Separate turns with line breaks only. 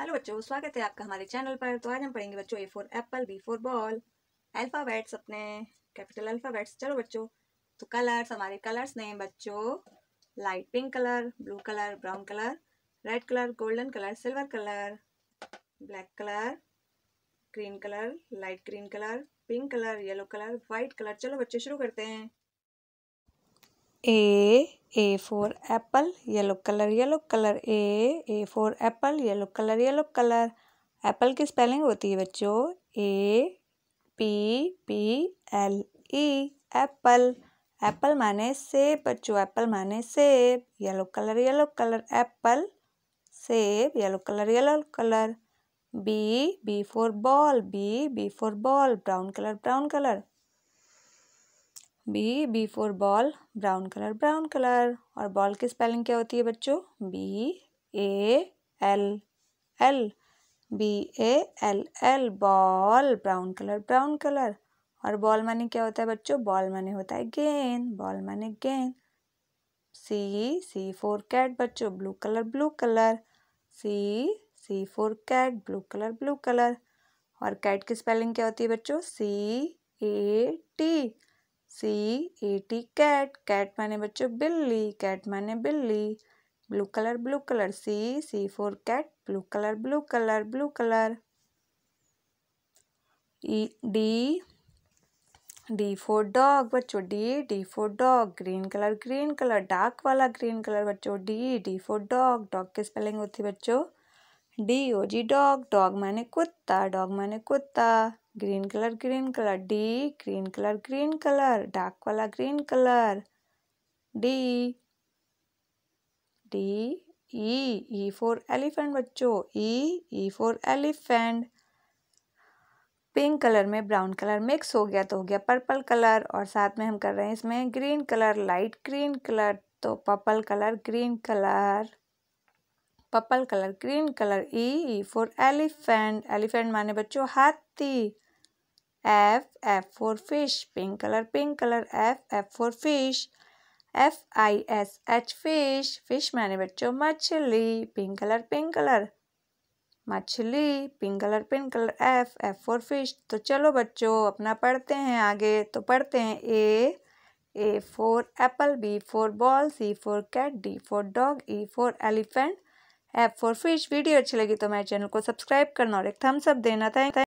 hello बच्चों स्वागत है आपका हमारे चैनल पर तो आज हम पढ़ेंगे बच्चों A for apple B for ball alphabets अपने कैपिटल अल्फ़ाबेट्स चलो बच्चों तो कलर्स हमारे कलर्स नेम बच्चों light pink colour blue colour brown colour red colour golden colour silver colour black colour green colour light green colour pink colour yellow colour white colour चलो बच्चों शुरू करते हैं A A for apple yellow color yellow color A A for apple yellow color yellow color apple की spelling होती है बच्चों A P P L E apple apple माने सेब बच्चों एप्पल माने सेब yellow colour yellow colour apple सेब yellow colour yellow colour B B for ball B B for ball brown colour brown colour B B for ball brown colour brown colour और ball की spelling क्या होती है बच्चों B A L L B A L L ball brown colour brown colour और ball माने क्या होता है बच्चों बॉल माने होता है गेंद बॉल माने गेंद सी सी फोर कैट बच्चों blue colour blue colour C C for cat blue colour blue colour और कैट की स्पेलिंग क्या होती है बच्चों C A T C A cat cat माने बच्चों बिल्ली कैट माने बिल्ली blue colour blue colour C C for cat blue colour blue colour blue colour E D D for dog बच्चों D D for dog green colour green colour dark वाला green colour बच्चों D D for dog dog की spelling होती है बच्चों D O G dog dog मैंने कुत्ता dog मैंने कुत्ता green colour green colour D green colour green colour dark वाला green colour D D E E for elephant बच्चों E E for elephant pink colour में ब्राउन कलर मिक्स हो गया तो हो गया पर्पल कलर और साथ में हम कर रहे हैं इसमें green colour light green colour तो purple colour green colour purple colour green colour E for elephant elephant माने बच्चों हाथी F F for fish pink colour pink colour F F for fish F I S H fish fish माने बच्चों मछली pink colour pink colour मछली pink colour pink colour F F for fish तो चलो बच्चों अपना पढ़ते हैं आगे तो पढ़ते हैं A A for apple B for ball C for cat D for dog E for elephant F for fish video अच्छी लगी तो मेरे चैनल को सब्सक्राइब करना और एक थम्स अप देना था